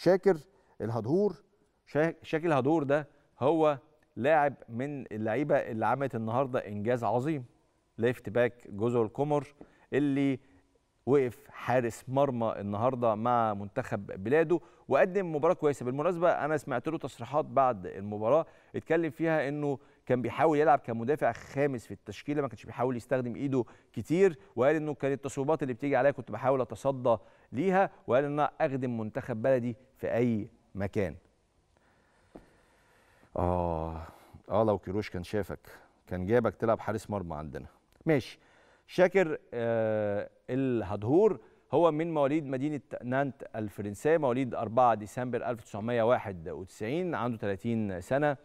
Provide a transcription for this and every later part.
شاكر الهدهور شاكر الهدهور ده هو لاعب من اللعيبه اللي عملت النهارده انجاز عظيم ليفت باك جزر القمر اللي وقف حارس مرمى النهارده مع منتخب بلاده وقدم مباراه كويسه بالمناسبه انا سمعت له تصريحات بعد المباراه اتكلم فيها انه كان بيحاول يلعب كمدافع خامس في التشكيله ما كانش بيحاول يستخدم ايده كتير وقال انه كانت التصويبات اللي بتيجي عليا كنت بحاول اتصدى ليها وقال ان انا اخدم منتخب بلدي في اي مكان اه اه لو كيروش كان شافك كان جابك تلعب حارس مرمى عندنا ماشي شاكر آه الهدهور هو من مواليد مدينة نانت الفرنسية مواليد 4 ديسمبر 1991 عنده 30 سنة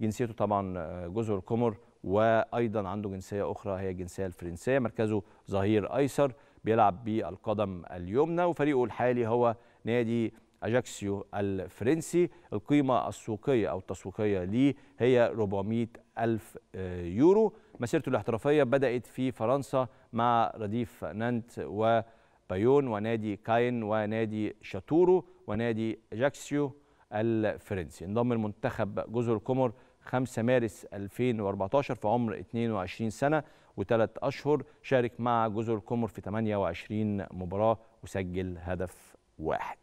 جنسيته طبعا آه، جزر القمر وأيضا عنده جنسية أخرى هي الجنسية الفرنسية مركزه ظهير أيسر بيلعب بالقدم اليمنى وفريقه الحالي هو نادي أجاكسيو الفرنسي القيمة السوقية أو التسويقية ليه هي 400 ألف آه، يورو مسيرته الاحترافية بدأت في فرنسا مع رديف نانت وبايون ونادي كاين ونادي شاتورو ونادي أجاكسيو الفرنسي انضم المنتخب جزر القمر 5 مارس 2014 في عمر 22 سنة وثلاث أشهر شارك مع جزر القمر في 28 مباراة وسجل هدف واحد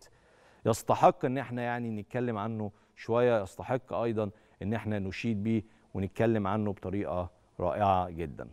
يستحق ان احنا يعني نتكلم عنه شويه يستحق ايضا ان احنا نشيد بيه ونتكلم عنه بطريقه رائعه جدا